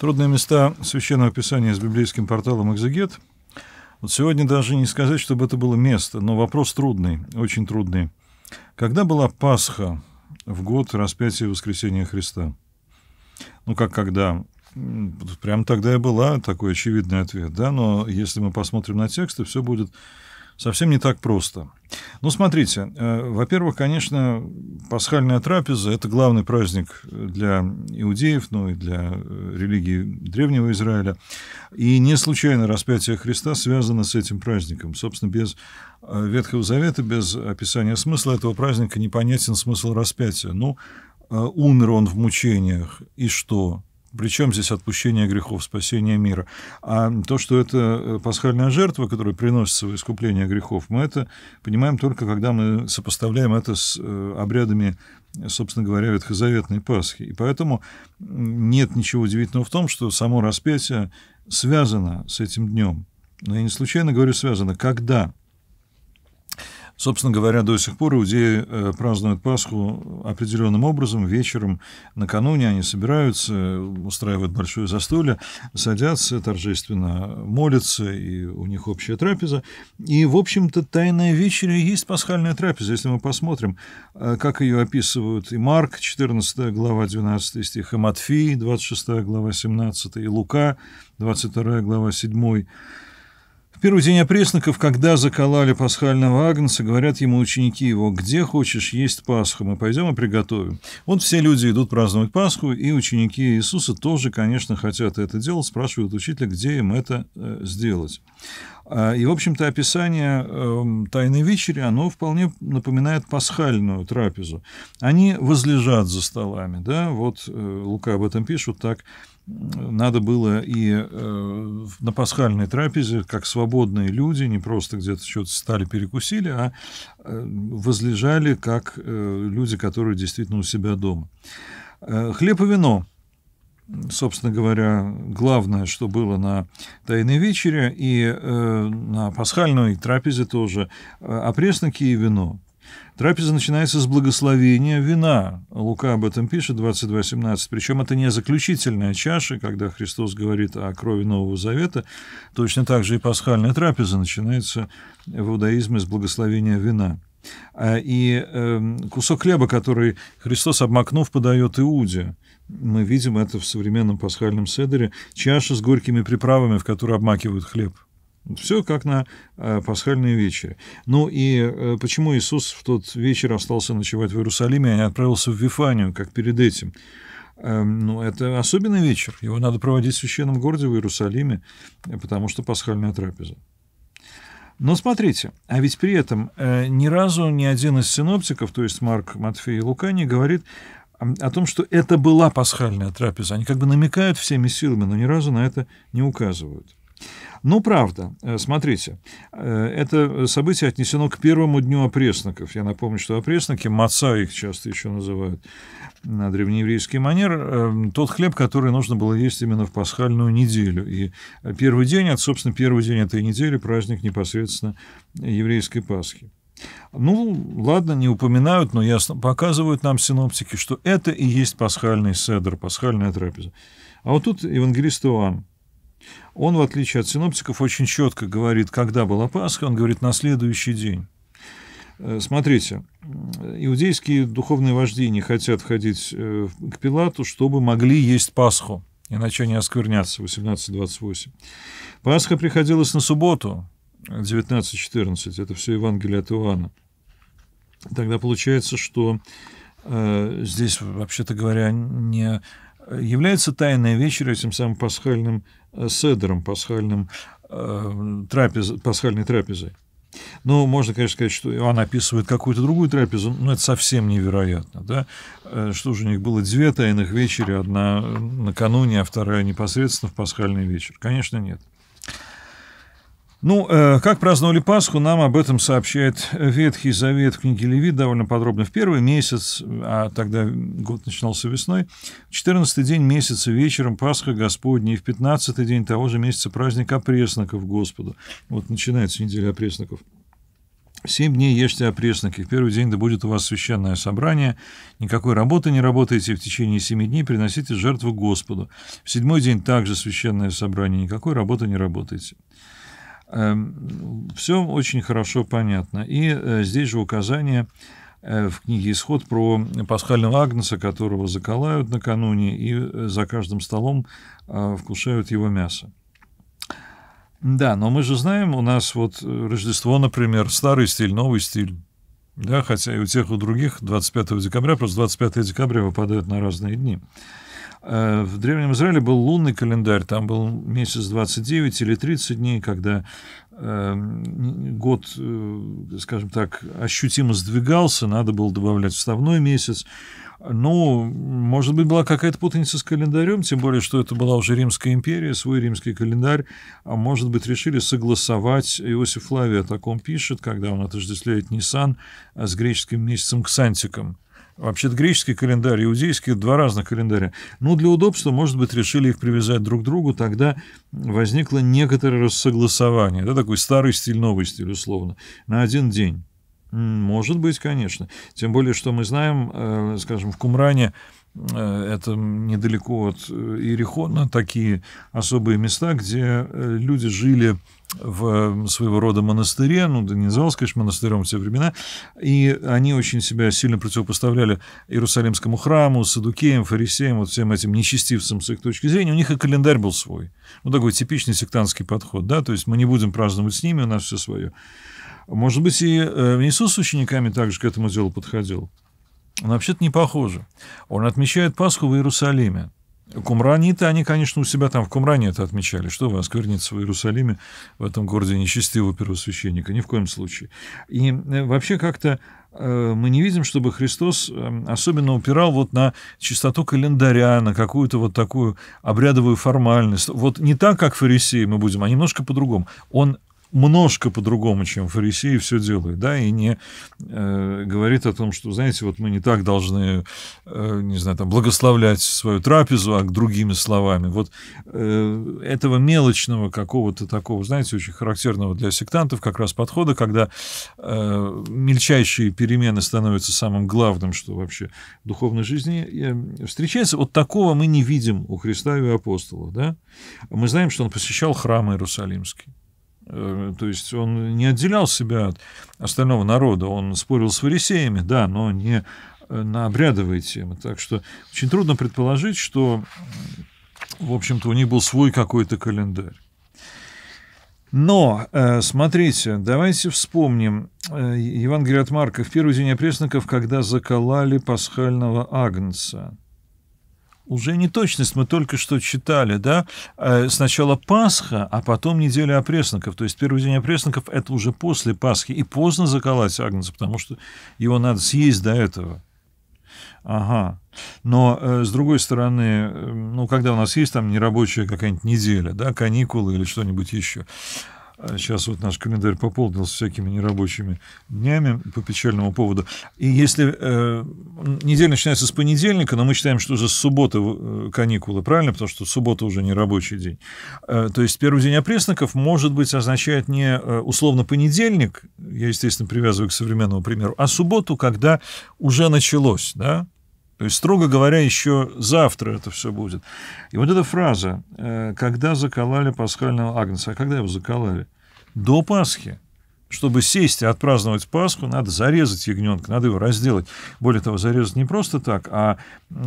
Трудные места Священного Писания с библейским порталом «Экзегет». Вот сегодня даже не сказать, чтобы это было место, но вопрос трудный, очень трудный. Когда была Пасха в год распятия и воскресения Христа? Ну, как когда? Прям тогда и была, такой очевидный ответ, да, но если мы посмотрим на тексты, все будет совсем не так просто. Ну, смотрите, э, во-первых, конечно, пасхальная трапеза – это главный праздник для иудеев, ну и для э, религии Древнего Израиля. И не случайно распятие Христа связано с этим праздником. Собственно, без э, Ветхого Завета, без описания смысла этого праздника непонятен смысл распятия. Ну, умер он в мучениях, и что? Причем здесь отпущение грехов, спасение мира. А то, что это э, пасхальная жертва, которая приносится в искупление грехов, мы это понимаем только, когда мы сопоставляем это с э, обрядами, собственно говоря, ветхозаветной Пасхи. И поэтому нет ничего удивительного в том, что само распятие связано с этим днем. Но я не случайно говорю связано. Когда Собственно говоря, до сих пор иудеи э, празднуют Пасху определенным образом. Вечером накануне они собираются, устраивают большое застолье, садятся торжественно, молятся, и у них общая трапеза. И, в общем-то, тайная вечеря есть пасхальная трапеза. Если мы посмотрим, э, как ее описывают и Марк, 14 глава, 12 стих, и Матфей, 26 глава, 17, и Лука, 22 глава, 7 первый день опресноков, когда заколали пасхального агнца, говорят ему ученики его, где хочешь есть Пасху, мы пойдем и приготовим. Вот все люди идут праздновать Пасху, и ученики Иисуса тоже, конечно, хотят это делать, спрашивают учителя, где им это э, сделать. А, и, в общем-то, описание эм, «Тайной вечери», оно вполне напоминает пасхальную трапезу. Они возлежат за столами, да, вот э, Лука об этом пишет, так надо было и э, на пасхальной трапезе, как свободные люди, не просто где-то что-то стали перекусили, а э, возлежали как люди, которые действительно у себя дома. Хлеб и вино собственно говоря, главное, что было на «Тайной вечере» и э, на пасхальной трапезе тоже, э, опресники и вино. Трапеза начинается с благословения вина. Лука об этом пишет, 22.17. Причем это не заключительная чаша, когда Христос говорит о крови Нового Завета. Точно так же и пасхальная трапеза начинается в иудаизме с благословения вина. А, и эм, кусок хлеба, который Христос, обмакнув, подает Иуде. Мы видим это в современном пасхальном седере. Чаша с горькими приправами, в которую обмакивают хлеб. Все как на э, пасхальные вечере. Ну и э, почему Иисус в тот вечер остался ночевать в Иерусалиме, а не отправился в Вифанию, как перед этим? Эм, ну, это особенный вечер. Его надо проводить в священном городе в Иерусалиме, э, потому что пасхальная трапеза. Но смотрите, а ведь при этом э, ни разу ни один из синоптиков, то есть Марк, Матфей и Лука, не говорит о том, что это была пасхальная трапеза. Они как бы намекают всеми силами, но ни разу на это не указывают. Ну правда, э, смотрите, э, это событие отнесено к первому дню опресноков. Я напомню, что опресноки, маца их часто еще называют на древнееврейский манер, э, тот хлеб, который нужно было есть именно в пасхальную неделю. И первый день, это, собственно, первый день этой недели, праздник непосредственно еврейской Пасхи. Ну, ладно, не упоминают, но ясно показывают нам синоптики, что это и есть пасхальный седр, пасхальная трапеза. А вот тут евангелист Иоанн он, в отличие от синоптиков, очень четко говорит, когда была Пасха, он говорит на следующий день. Э, смотрите, э, иудейские духовные вожди не хотят ходить э, к Пилату, чтобы могли есть Пасху, иначе они осквернятся, 18.28. Пасха приходилась на субботу, 19.14, это все Евангелие от Иоанна. Тогда получается, что э, здесь, вообще-то говоря, не является тайная вечеря этим самым пасхальным э, седером, пасхальным, э, трапез, пасхальной трапезой. Ну, можно, конечно, сказать, что Иоанн описывает какую-то другую трапезу, но это совсем невероятно, да? Э, что же у них было две тайных вечери, одна э, накануне, а вторая непосредственно в пасхальный вечер? Конечно, нет. Ну, э, как праздновали Пасху, нам об этом сообщает Ветхий Завет в книге Левит довольно подробно. В первый месяц, а тогда год начинался весной, 14 день месяца вечером Пасха Господня, и в 15 день того же месяца праздник опресноков Господу. Вот начинается неделя опресноков. Семь дней ешьте опресноки. В первый день да будет у вас священное собрание. Никакой работы не работаете. В течение семи дней приносите жертву Господу. В седьмой день также священное собрание. Никакой работы не работаете. Эм, Все очень хорошо понятно. И э, здесь же указание э, в книге «Исход» про пасхального Агнца, которого заколают накануне и э, за каждым столом вкушают его мясо. Да, но мы же знаем, у нас вот Рождество, например, старый стиль, новый стиль. Да, хотя и у тех, и у других 25 декабря, просто 25 декабря выпадают на разные дни. Э, в Древнем Израиле был лунный календарь, там был месяц 29 или 30 дней, когда эм, год, э, скажем так, ощутимо сдвигался, надо было добавлять вставной месяц. Ну, может быть, была какая-то путаница с календарем, тем более, что это была уже Римская империя, свой римский календарь, а может быть, решили согласовать. Иосиф Флавий о таком пишет, когда он отождествляет Ниссан э, с греческим месяцем Ксантиком – Вообще-то греческий календарь, иудейский – два разных календаря. Ну, для удобства, может быть, решили их привязать друг к другу, тогда возникло некоторое рассогласование. Да, такой старый стиль, новый стиль, условно, на один день. Может быть, конечно. Тем более, что мы знаем, э, скажем, в Кумране – Э, это недалеко от э, Иерихона такие особые места, где э, люди жили в своего рода монастыре, ну, да не называлось, конечно, монастырем в те времена, и они очень себя сильно противопоставляли Иерусалимскому храму, Садукеям, Фарисеям, вот всем этим нечестивцам с их точки зрения, у них и календарь был свой. Ну, такой типичный сектантский подход, да, то есть мы не будем праздновать с ними, у нас все свое. Может быть, и Иисус с учениками также к этому делу подходил. Ну, вообще-то не похоже. Он отмечает Пасху в Иерусалиме. Кумраниты, они, конечно, у себя там в Кумране это отмечали. Что вы, оскверниться в Иерусалиме, в этом городе нечестивого первосвященника? Ни в коем случае. И э, вообще как-то э, мы не видим, чтобы Христос э, особенно упирал вот на чистоту календаря, на какую-то вот такую обрядовую формальность. Вот не так, как фарисеи мы будем, а немножко по-другому. Он немножко по-другому, чем фарисеи, все делает, да, и не э, говорит о том, что, знаете, вот мы не так должны, э, не знаю, там, благословлять свою трапезу, а другими словами. Вот э, этого мелочного какого-то такого, знаете, очень характерного для сектантов как раз подхода, когда э, мельчайшие перемены становятся самым главным, что вообще в духовной жизни э, встречается. Вот такого мы не видим у Христа и у апостолов, да. Мы знаем, что он посещал храм Иерусалимский. Э, то есть он не отделял себя от остального народа, он спорил с фарисеями, да, но не э, на обрядовые темы. Так что очень трудно предположить, что, в общем-то, у них был свой какой-то календарь. Но, э, смотрите, давайте вспомним Евангелие от Марка в первый день опресноков, когда заколали пасхального агнца – уже не точность, мы только что читали, да, э, сначала Пасха, а потом неделя опресноков, то есть первый день опресноков – это уже после Пасхи, и поздно заколоть Агнца, потому что его надо съесть до этого. Ага. Но, э, с другой стороны, э, ну, когда у нас есть там нерабочая какая-нибудь неделя, да, каникулы или что-нибудь еще, Сейчас а вот наш календарь пополнился всякими нерабочими днями по печальному поводу. И если э, неделя начинается с понедельника, но мы считаем, что уже с субботы э, каникулы, правильно? Потому что суббота уже не рабочий день. Э, то есть первый день опресноков, может быть, означает не э, условно понедельник, я, естественно, привязываю к современному примеру, а субботу, когда уже началось, да? То есть, строго говоря, еще завтра это все будет. И вот эта фраза, э, когда заколали пасхального агнца, а когда его заколали? До Пасхи чтобы сесть и отпраздновать Пасху, надо зарезать ягненка, надо его разделать. Более того, зарезать не просто так, а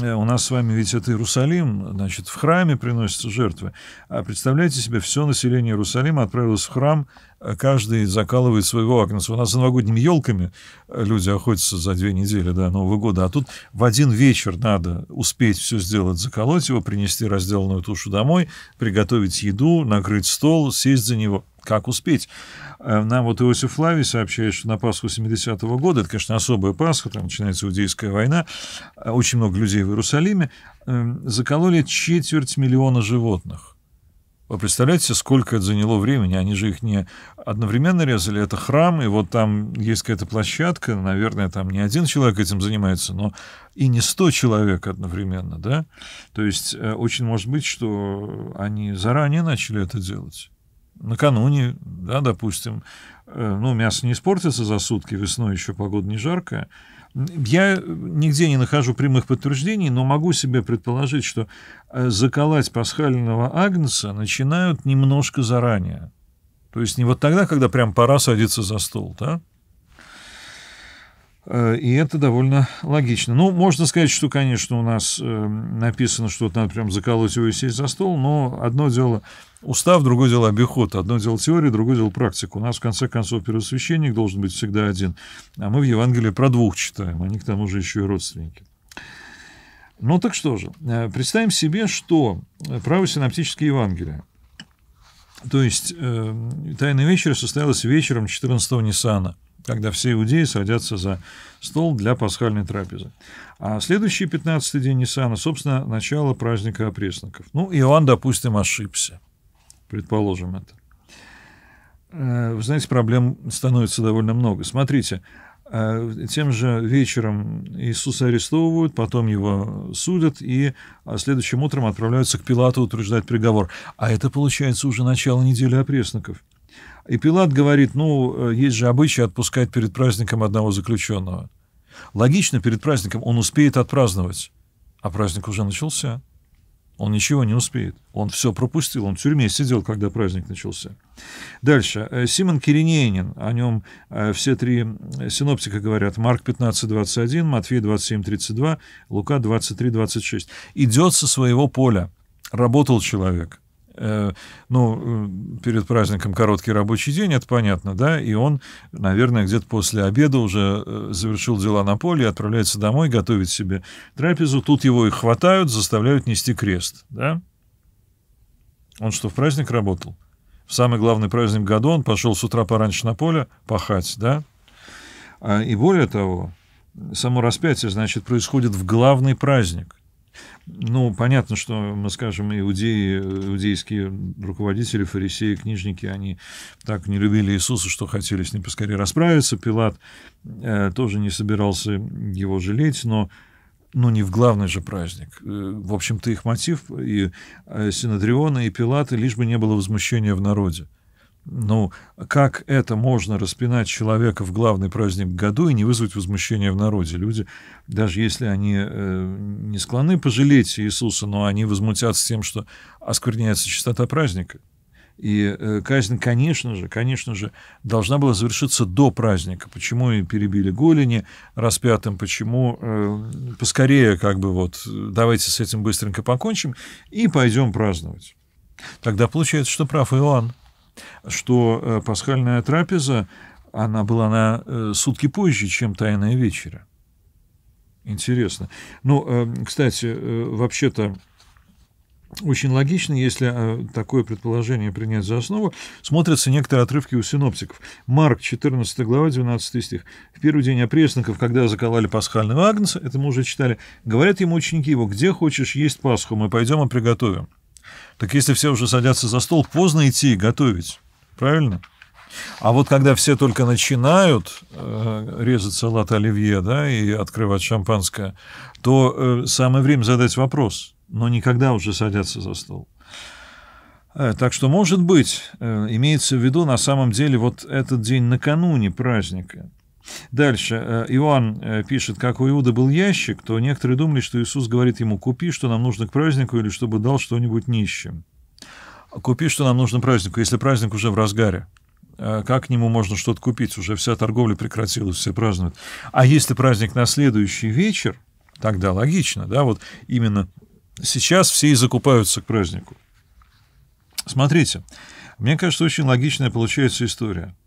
э, у нас с вами ведь это Иерусалим, значит, в храме приносятся жертвы. А представляете себе, все население Иерусалима отправилось в храм, э, каждый закалывает своего агнца. У нас за новогодними елками э, люди охотятся за две недели до Нового года, а тут в один вечер надо успеть все сделать, заколоть его, принести разделанную тушу домой, приготовить еду, накрыть стол, сесть за него как успеть. Э, нам вот Иосиф Флавий сообщает, что на Пасху 70-го года, это, конечно, особая Пасха, там начинается Иудейская война, э, очень много людей в Иерусалиме, эм, закололи четверть миллиона животных. Вы представляете, сколько это заняло времени? Они же их не одновременно резали. Это храм, и вот там есть какая-то площадка. Наверное, там не один человек этим занимается, но и не сто человек одновременно, да? То есть э, очень может быть, что они заранее начали это делать накануне, да, допустим, э, ну, мясо не испортится за сутки, весной еще погода не жаркая. Я нигде не нахожу прямых подтверждений, но могу себе предположить, что э, заколоть пасхального агнца начинают немножко заранее. То есть не вот тогда, когда прям пора садиться за стол, да? Э, и это довольно логично. Ну, можно сказать, что, конечно, у нас э, написано, что надо прям заколоть его и сесть за стол, но одно дело устав, другое дело обиход. Одно дело теория, другое дело практика. У нас, в конце концов, первосвященник должен быть всегда один, а мы в Евангелии про двух читаем, они а к тому же еще и родственники. Ну, так что же, э, представим себе, что правосинаптические Евангелия, то есть Тайная вечеря состоялась вечером 14 Ниссана – когда все иудеи садятся за стол для пасхальной трапезы. А следующий 15-й день Ниссана, собственно, начало праздника опресноков. Ну, Иоанн, допустим, ошибся. Предположим это. Э, вы знаете, проблем становится довольно много. Смотрите, э, тем же вечером Иисуса арестовывают, потом его судят, и а, следующим утром отправляются к Пилату утверждать приговор. А это, получается, уже начало недели опресноков. И Пилат говорит, ну, э, есть же обычай отпускать перед праздником одного заключенного. Логично, перед праздником он успеет отпраздновать. А праздник уже начался. Он ничего не успеет. Он все пропустил. Он в тюрьме сидел, когда праздник начался. Дальше. Э, Симон Киринеянин. О нем э, все три синоптика говорят. Марк 15, 21, Матфей 27, 32, Лука 23, 26. Идет со своего поля. Работал человек. Э, ну, э, перед праздником короткий рабочий день, это понятно, да, и он, наверное, где-то после обеда уже э, завершил дела на поле, отправляется домой готовить себе трапезу, тут его и хватают, заставляют нести крест, да. Он что, в праздник работал? В самый главный праздник года он пошел с утра пораньше на поле пахать, да. А, и более того, само распятие, значит, происходит в главный праздник – ну, понятно, что мы скажем, иудеи, иудейские руководители, фарисеи, книжники, они так не любили Иисуса, что хотели с ним поскорее расправиться. Пилат э, тоже не собирался его жалеть, но ну, не в главный же праздник. Э, в общем-то, их мотив и э, Синодриона, и Пилата, лишь бы не было возмущения в народе. Ну, как это можно распинать человека в главный праздник году и не вызвать возмущения в народе? Люди, даже если они э, не склонны пожалеть Иисуса, но они возмутятся тем, что оскверняется чистота праздника. И э, казнь, конечно же, конечно же, должна была завершиться до праздника. Почему и перебили голени распятым, почему э, поскорее, как бы вот, давайте с этим быстренько покончим и пойдем праздновать. Тогда получается, что прав Иоанн что э, пасхальная трапеза, она была на э, сутки позже, чем тайная вечеря. Интересно. Ну, э, кстати, вообще-то очень логично, если такое предположение принять за основу, смотрятся некоторые отрывки у синоптиков. Марк, 14 глава, 12 стих. «В первый день опресноков, когда заколали пасхального агнца, это мы уже читали, говорят ему ученики его, где хочешь есть Пасху, мы пойдем и приготовим». Так если все уже садятся за стол, поздно идти готовить. Правильно? А вот когда все только начинают э, резать салат оливье да, и открывать шампанское, то э, самое время задать вопрос, но никогда уже садятся за стол. Э, так что, может быть, э, имеется в виду на самом деле вот этот день накануне праздника – Дальше. Э, Иоанн э, пишет, как у Иуда был ящик, то некоторые думали, что Иисус говорит ему, купи, что нам нужно к празднику, или чтобы дал что-нибудь нищим. Купи, что нам нужно празднику, если праздник уже в разгаре. Э, как к нему можно что-то купить? Уже вся торговля прекратилась, все празднуют. А если праздник на следующий вечер, тогда логично, да, вот именно сейчас все и закупаются к празднику. Смотрите, мне кажется, очень логичная получается история –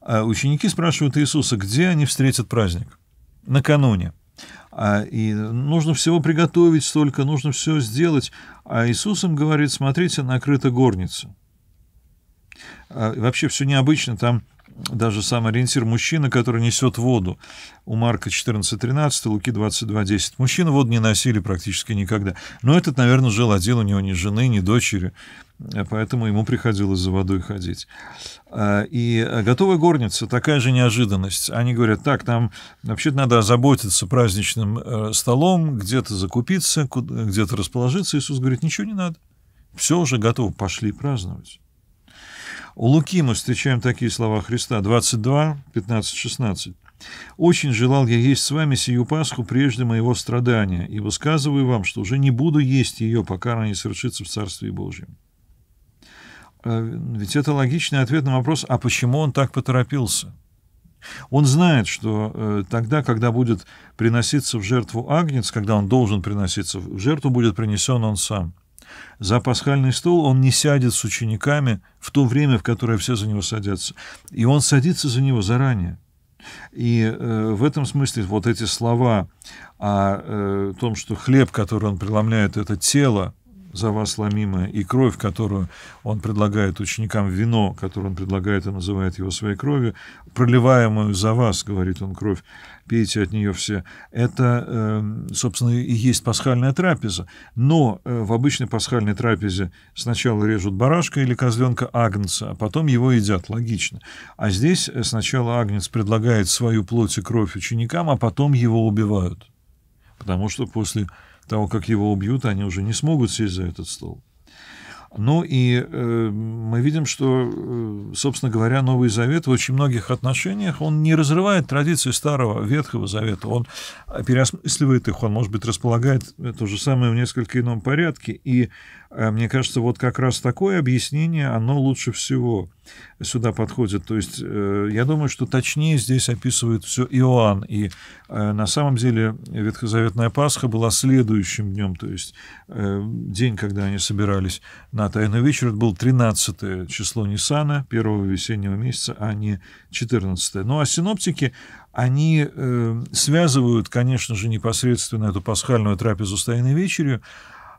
а ученики спрашивают Иисуса, где они встретят праздник? Накануне. А, и нужно всего приготовить столько, нужно все сделать. А Иисус им говорит, смотрите, накрыта горница. А, вообще все необычно, там даже сам ориентир мужчина, который несет воду. У Марка 14.13, Луки 22.10. Мужчины воду не носили практически никогда. Но этот, наверное, жил один, у него ни жены, ни дочери, э, поэтому ему приходилось за водой ходить. А, и э, готовая горница, такая же неожиданность. Они говорят, так, нам вообще-то надо озаботиться праздничным э, столом, где-то закупиться, где-то расположиться. Иисус говорит, ничего не надо. Все уже готово, пошли праздновать. У Луки мы встречаем такие слова Христа 22, 15, 16. «Очень желал я есть с вами сию Пасху прежде моего страдания, и высказываю вам, что уже не буду есть ее, пока она не совершится в Царстве Божьем». А, ведь это логичный ответ на вопрос, а почему он так поторопился? Он знает, что э, тогда, когда будет приноситься в жертву агнец, когда он должен приноситься в жертву, будет принесен он сам – за пасхальный стол он не сядет с учениками в то время, в которое все за него садятся. И он садится за него заранее. И э, в этом смысле вот эти слова о э, том, что хлеб, который он преломляет, это тело за вас ломимая, и кровь, которую он предлагает ученикам, вино, которое он предлагает и называет его своей кровью, проливаемую за вас, говорит он, кровь, пейте от нее все. Это, эм, собственно, и есть пасхальная трапеза. Но э, в обычной пасхальной трапезе сначала режут барашка или козленка агнца, а потом его едят, логично. А здесь э, сначала агнец предлагает свою плоть и кровь ученикам, а потом его убивают. Потому что после того, как его убьют, они уже не смогут сесть за этот стол. Ну и э, мы видим, что, э, собственно говоря, Новый Завет в очень многих отношениях, он не разрывает традиции Старого Ветхого Завета, он переосмысливает их, он, может быть, располагает то же самое в несколько ином порядке. И Э, мне кажется, вот как раз такое объяснение, оно лучше всего сюда подходит. То есть э, я думаю, что точнее здесь описывает все Иоанн. И э, на самом деле Ветхозаветная Пасха была следующим днем, то есть день, когда они собирались на Тайный вечер, это был 13 число Нисана первого весеннего месяца, а не 14. Ну а синоптики, они связывают, конечно же, непосредственно эту пасхальную трапезу с Тайной вечерью,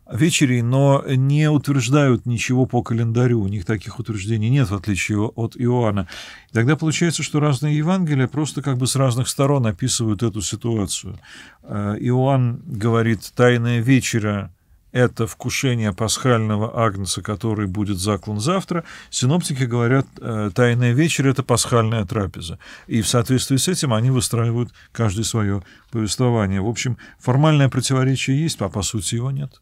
вечерей, но не утверждают ничего по календарю. У них таких утверждений нет, в отличие от Иоанна. тогда получается, что разные Евангелия просто как бы с разных сторон описывают эту ситуацию. Э, Иоанн говорит «Тайная вечера» это вкушение пасхального агнца, который будет заклан завтра. Синоптики говорят, э, тайная вечер – это пасхальная трапеза. И в соответствии с этим они выстраивают каждое свое повествование. В общем, формальное противоречие есть, а по сути его нет.